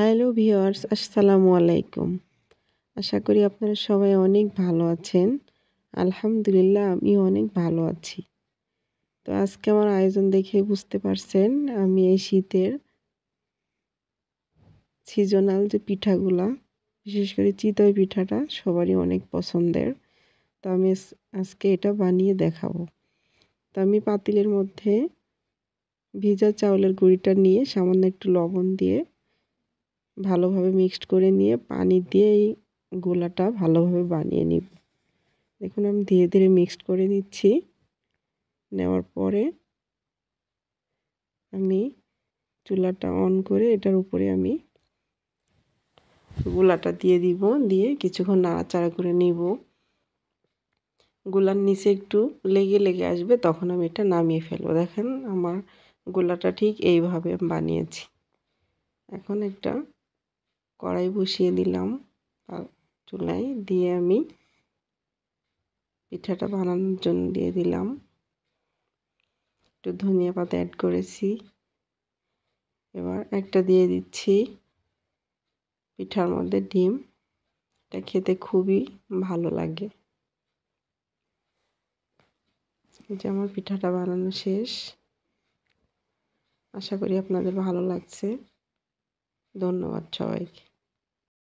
hello viewers আসসালামু আলাইকুম আশা করি আপনারা সবাই অনেক ভালো আছেন আলহামদুলিল্লাহ আমি অনেক ভালো আছি তো আজকে আমার আয়োজন দেখে বুঝতে পারছেন আমি এই শীতের সিজনাল যে পিঠাগুলা বিশেষ করে চিতই পিঠাটা সবারই অনেক পছন্দের তো আমি আজকে এটা বানিয়ে দেখাবো তো আমি পাতিলের মধ্যে ভিজা চাউলের গুঁড়িটা নিয়ে সামান্য একটু লবণ দিয়ে ভালোভাবে মিক্সড করে নিয়ে পানি দিয়ে এই গোলাটা ভালোভাবে বানিয়ে নিব দেখুন আমি ধীরে ধীরে মিক্সড করে নিচ্ছি নেওয়ার পরে আমি চুলাটা অন করে এটার উপরে আমি গোলাটা দিয়ে দিব দিয়ে কিছুক্ষণ নাড়াচাড়া করে নিব গোলার নিচে একটু লেগে লেগে আসবে তখন আমি এটা নামিয়ে ফেলবো দেখেন আমার গোলাটা ঠিক এইভাবে বানিয়েছি এখন একটা কড়াই বসিয়ে দিলাম চুলায় দিয়ে আমি পিঠাটা বানানোর জন্য দিয়ে দিলাম একটু ধনিয়া পাতা অ্যাড করেছি এবার একটা দিয়ে দিচ্ছি পিঠার মধ্যে ডিম এটা খেতে খুবই ভালো লাগে এই যে আমার পিঠাটা বানানো শেষ আশা করি আপনাদের ভালো লাগছে ধন্যবাদ সবাইকে